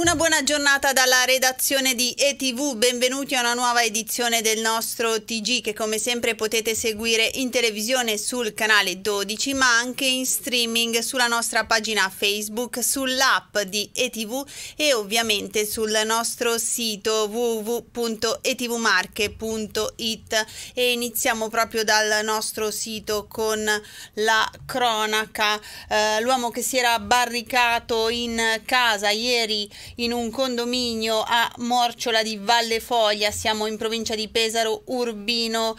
Una buona giornata dalla redazione di ETV, benvenuti a una nuova edizione del nostro TG che come sempre potete seguire in televisione sul canale 12 ma anche in streaming sulla nostra pagina Facebook, sull'app di ETV e ovviamente sul nostro sito www.etvmarche.it e iniziamo proprio dal nostro sito con la cronaca. Eh, l'uomo che si era barricato in casa ieri in un condominio a Morciola di Valle Foglia, siamo in provincia di Pesaro, Urbino.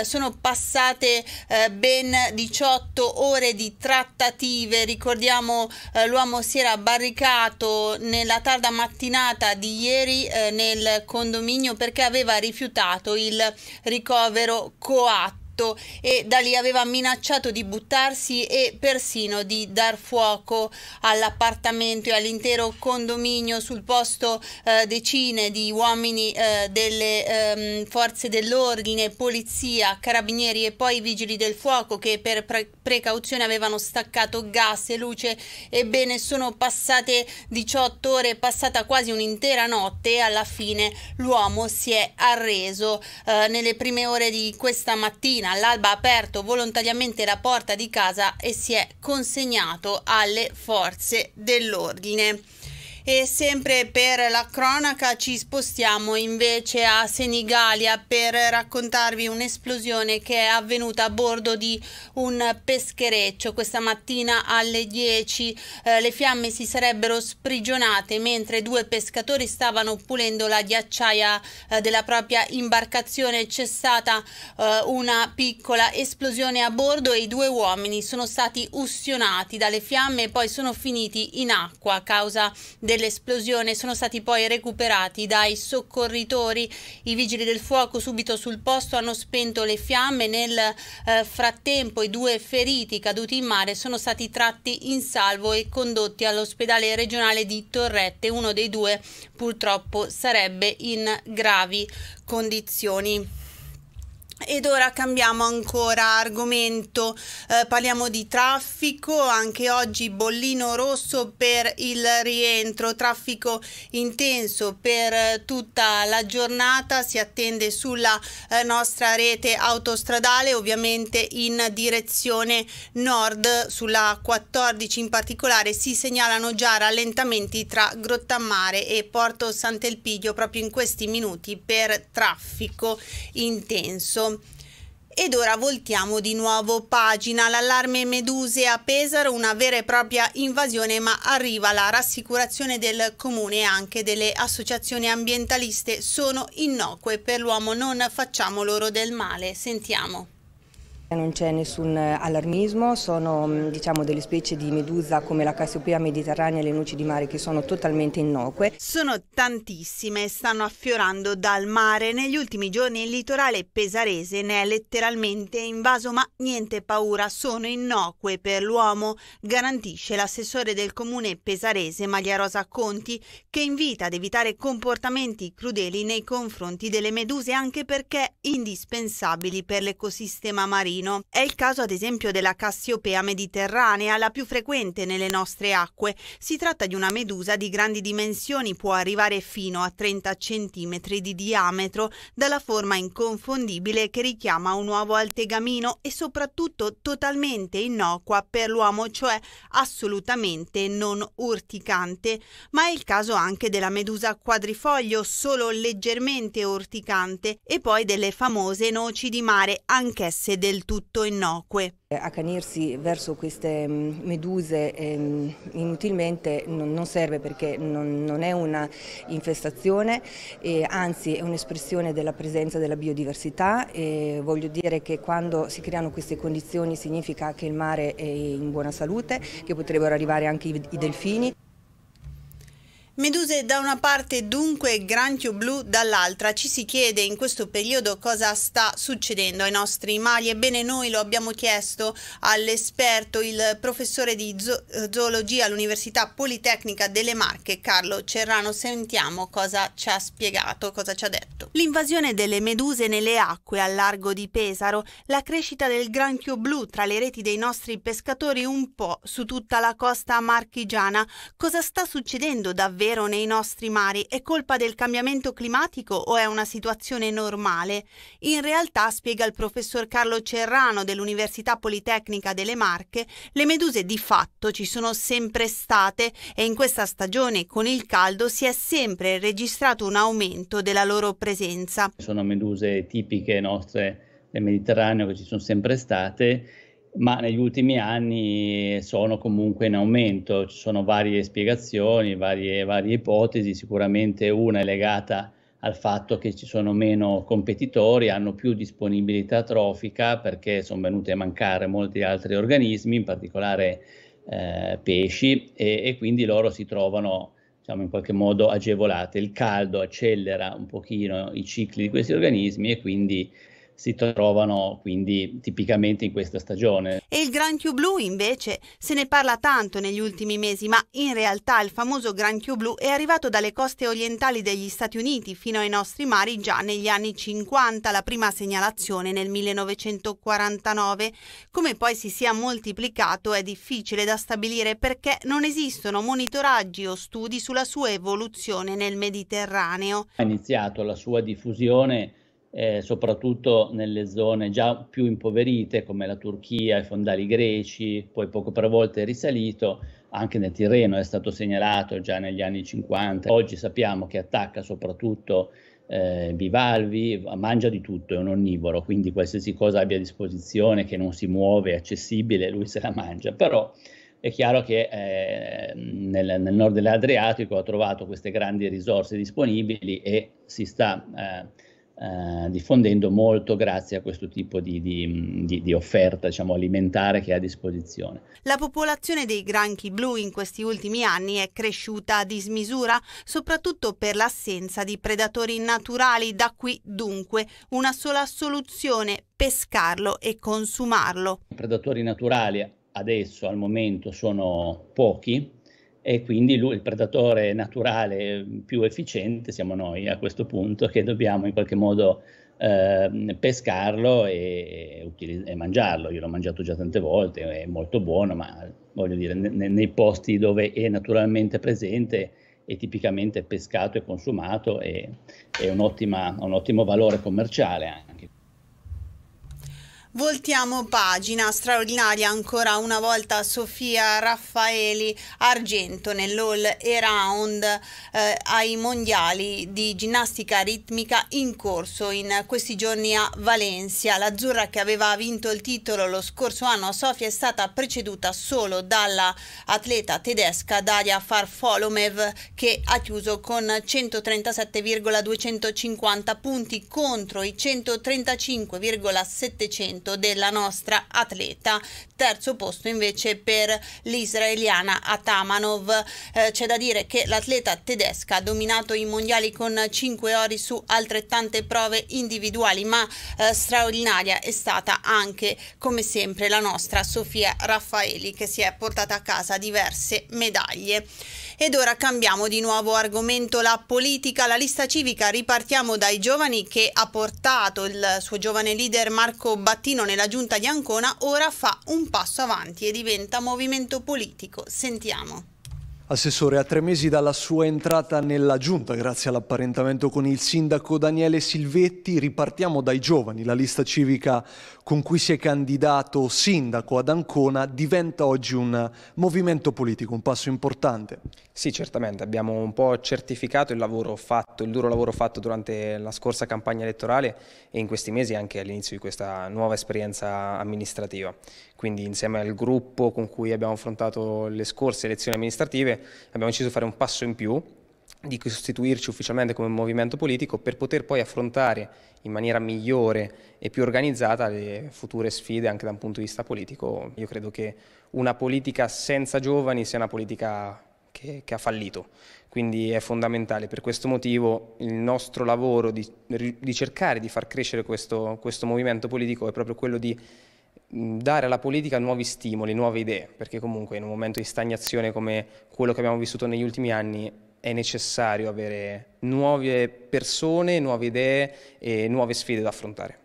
Eh, sono passate eh, ben 18 ore di trattative, ricordiamo eh, l'uomo si era barricato nella tarda mattinata di ieri eh, nel condominio perché aveva rifiutato il ricovero coatto petto e da lì aveva minacciato di buttarsi e persino di dar fuoco all'appartamento e all'intero condominio sul posto eh, decine di uomini eh, delle ehm, forze dell'ordine, polizia, carabinieri e poi vigili del fuoco che per pre precauzione avevano staccato gas e luce. Ebbene sono passate 18 ore, è passata quasi un'intera notte e alla fine l'uomo si è arreso. Eh, nelle prime ore di questa mattina mattina all'alba ha aperto volontariamente la porta di casa e si è consegnato alle forze dell'ordine. E sempre per la cronaca ci spostiamo invece a Senigallia per raccontarvi un'esplosione che è avvenuta a bordo di un peschereccio questa mattina alle 10. Eh, le fiamme si sarebbero sprigionate mentre due pescatori stavano pulendo la ghiacciaia eh, della propria imbarcazione. C'è stata eh, una piccola esplosione a bordo e i due uomini sono stati ustionati dalle fiamme e poi sono finiti in acqua a causa del dell'esplosione sono stati poi recuperati dai soccorritori. I vigili del fuoco subito sul posto hanno spento le fiamme. Nel eh, frattempo i due feriti caduti in mare sono stati tratti in salvo e condotti all'ospedale regionale di Torrette. Uno dei due purtroppo sarebbe in gravi condizioni. Ed ora cambiamo ancora argomento, eh, parliamo di traffico, anche oggi bollino rosso per il rientro, traffico intenso per eh, tutta la giornata, si attende sulla eh, nostra rete autostradale, ovviamente in direzione nord, sulla 14 in particolare si segnalano già rallentamenti tra Grottammare e Porto Sant'Elpidio proprio in questi minuti per traffico intenso. Ed ora voltiamo di nuovo pagina. L'allarme meduse a Pesaro, una vera e propria invasione, ma arriva la rassicurazione del comune e anche delle associazioni ambientaliste. Sono innocue per l'uomo, non facciamo loro del male. Sentiamo. Non c'è nessun eh, allarmismo, sono mm, diciamo, delle specie di medusa come la Cassiopea mediterranea e le noci di mare che sono totalmente innocue. Sono tantissime e stanno affiorando dal mare. Negli ultimi giorni il litorale pesarese ne è letteralmente invaso, ma niente paura, sono innocue per l'uomo, garantisce l'assessore del comune pesarese Maglia Rosa Conti, che invita ad evitare comportamenti crudeli nei confronti delle meduse anche perché indispensabili per l'ecosistema marino marino. È il caso ad esempio della Cassiopea mediterranea, la più frequente nelle nostre acque. Si tratta di una medusa di grandi dimensioni, può arrivare fino a 30 cm di diametro, dalla forma inconfondibile che richiama un uovo al tegamino e soprattutto totalmente innocua per l'uomo, cioè assolutamente non urticante. Ma è il caso anche della medusa quadrifoglio, solo leggermente urticante, e poi delle famose noci di mare, anch'esse del tutto innocue. Eh, accanirsi verso queste mm, meduse eh, inutilmente non, non, serve perché non, non è una infestazione, eh, anzi è un'espressione della presenza della biodiversità. Eh, voglio dire che quando si creano queste condizioni significa che il mare è in buona salute, che potrebbero arrivare anche i, i delfini. Meduse da una parte dunque granchio blu dall'altra. Ci si chiede in questo periodo cosa sta succedendo ai nostri mari. Ebbene noi lo abbiamo chiesto all'esperto, il professore di eh, zoologia all'Università Politecnica delle Marche, Carlo Cerrano. Sentiamo cosa ci ha spiegato, cosa ci ha detto. L'invasione delle meduse nelle acque al largo di Pesaro, la crescita del granchio blu tra le reti dei nostri pescatori un po' su tutta la costa marchigiana. Cosa sta succedendo davvero? davvero nei nostri mari è colpa del cambiamento climatico o è una situazione normale? In realtà, spiega il professor Carlo Cerrano dell'Università Politecnica delle Marche, le meduse di fatto ci sono sempre state e in questa stagione con il caldo si è sempre registrato un aumento della loro presenza. Sono meduse tipiche nostre del Mediterraneo che ci sono sempre state ma negli ultimi anni sono comunque in aumento. Ci sono varie spiegazioni, varie, varie, ipotesi, sicuramente una è legata al fatto che ci sono meno competitori, hanno più disponibilità trofica perché sono venuti a mancare molti altri organismi, in particolare eh, pesci, e, e, quindi loro si trovano diciamo, in qualche modo agevolate. Il caldo accelera un pochino i cicli di questi organismi e quindi si trovano quindi tipicamente in questa stagione. E il granchio blu invece se ne parla tanto negli ultimi mesi, ma in realtà il famoso granchio blu è arrivato dalle coste orientali degli Stati Uniti fino ai nostri mari già negli anni 50, la prima segnalazione nel 1949. Come poi si sia moltiplicato è difficile da stabilire perché non esistono monitoraggi o studi sulla sua evoluzione nel Mediterraneo. Ha iniziato la sua diffusione eh, soprattutto nelle zone già più impoverite come la Turchia, i fondali greci, poi poco per volta è risalito, anche nel Tirreno è stato segnalato già negli anni 50. Oggi sappiamo che attacca soprattutto eh, bivalvi, mangia di tutto, è un onnivoro, quindi qualsiasi cosa abbia a disposizione che non si muove, è accessibile, lui se la mangia, però è chiaro che eh, nel, nel, nord dell'Adriatico ha trovato queste grandi risorse disponibili e si sta eh, eh, diffondendo molto grazie a questo tipo di, di, di, di offerta diciamo, alimentare che ha a disposizione. La popolazione dei granchi blu in questi ultimi anni è cresciuta a dismisura, soprattutto per l'assenza di predatori naturali, da qui dunque una sola soluzione, pescarlo e consumarlo. I predatori naturali adesso al momento sono pochi, e quindi lui, il predatore naturale mm, più efficiente siamo noi a questo punto che dobbiamo in qualche modo eh, pescarlo e, e, e, mangiarlo. Io l'ho mangiato già tante volte, è molto buono, ma voglio dire, ne, nei posti dove è naturalmente presente è tipicamente pescato e consumato e, è un, un ottimo valore commerciale anche. Voltiamo pagina, straordinaria ancora una volta Sofia Raffaeli Argento nell'all around eh, ai mondiali di ginnastica ritmica in corso in questi giorni a Valencia. L'azzurra che aveva vinto il titolo lo scorso anno a Sofia è stata preceduta solo dall'atleta tedesca Daria Farfolomev che ha chiuso con 137,250 punti contro i 135,700 appunto della nostra atleta. Terzo posto invece per l'israeliana Atamanov. Eh, c'è da dire che l'atleta tedesca ha dominato i mondiali con 5 ori su altrettante prove individuali, ma eh, straordinaria è stata anche come sempre la nostra Sofia Raffaeli che si è portata a casa diverse medaglie. Ed ora cambiamo di nuovo argomento, la politica, la lista civica, ripartiamo dai giovani che ha portato il suo giovane leader Marco Battino nella giunta di Ancona, ora fa un passo avanti e diventa movimento politico. Sentiamo. Assessore, a tre mesi dalla sua entrata nella giunta, grazie all'apparentamento con il sindaco Daniele Silvetti, ripartiamo dai giovani. La lista civica con cui si è candidato sindaco ad Ancona diventa oggi un movimento politico, un passo importante. Sì, certamente. Abbiamo un po' certificato il lavoro fatto, il duro lavoro fatto durante la scorsa campagna elettorale e in questi mesi anche all'inizio di questa nuova esperienza amministrativa. Quindi insieme al gruppo con cui abbiamo affrontato le scorse elezioni amministrative abbiamo deciso di fare un passo in più di costituirci ufficialmente come movimento politico per poter poi affrontare in maniera migliore e più organizzata le future sfide anche da un punto di vista politico. Io credo che una politica senza giovani sia una politica che, che ha fallito, quindi è fondamentale. Per questo motivo il nostro lavoro di, di cercare di far crescere questo, questo movimento politico è proprio quello di dare alla politica nuovi stimoli, nuove idee, perché comunque in un momento di stagnazione come quello che abbiamo vissuto negli ultimi anni è necessario avere nuove persone, nuove idee e nuove sfide da affrontare.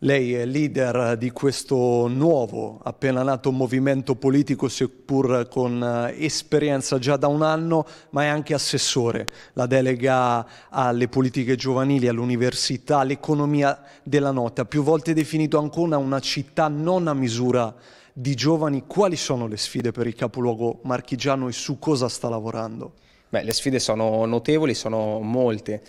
Lei è leader di questo nuovo, appena nato movimento politico, seppur con eh, esperienza già da un anno, ma è anche assessore. La delega alle politiche giovanili, all'università, all'economia della nota. Più volte definito Ancona una città non a misura di giovani. Quali sono le sfide per il capoluogo marchigiano e su cosa sta lavorando? Beh, le sfide sono notevoli, sono molte.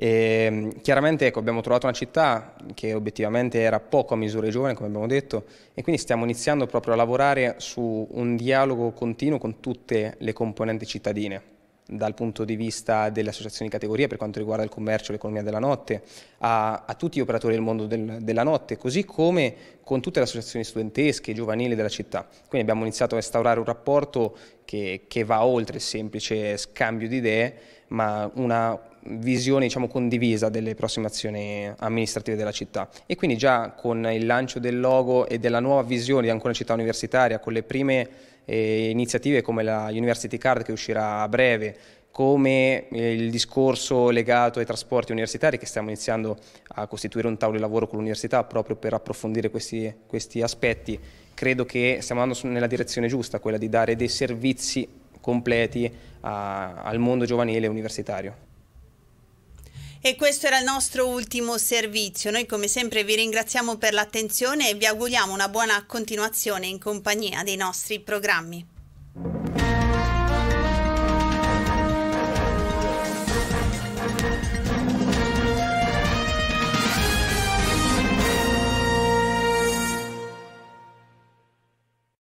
E, ehm, chiaramente ecco, abbiamo trovato una città che obiettivamente era poco a misura di giovane, come abbiamo detto, e quindi stiamo iniziando proprio a lavorare su un dialogo continuo con tutte le componenti cittadine dal punto di vista delle associazioni di categoria per quanto riguarda il commercio e l'economia della notte, a, a, tutti gli operatori del mondo del, della notte, così come con tutte le associazioni studentesche e giovanili della città. Quindi abbiamo iniziato a instaurare un rapporto che, che va oltre il semplice scambio di idee, ma una visione diciamo, condivisa delle prossime azioni amministrative della città e quindi già con il lancio del logo e della nuova visione di Ancona Città Universitaria con le prime eh, iniziative come la University Card che uscirà a breve come eh, il discorso legato ai trasporti universitari che stiamo iniziando a costituire un tavolo di lavoro con l'università proprio per approfondire questi, questi aspetti. Credo che stiamo andando nella direzione giusta, quella di dare dei servizi completi a, al mondo giovanile e universitario. E questo era il nostro ultimo servizio. Noi come sempre vi ringraziamo per l'attenzione e vi auguriamo una buona continuazione in compagnia dei nostri programmi.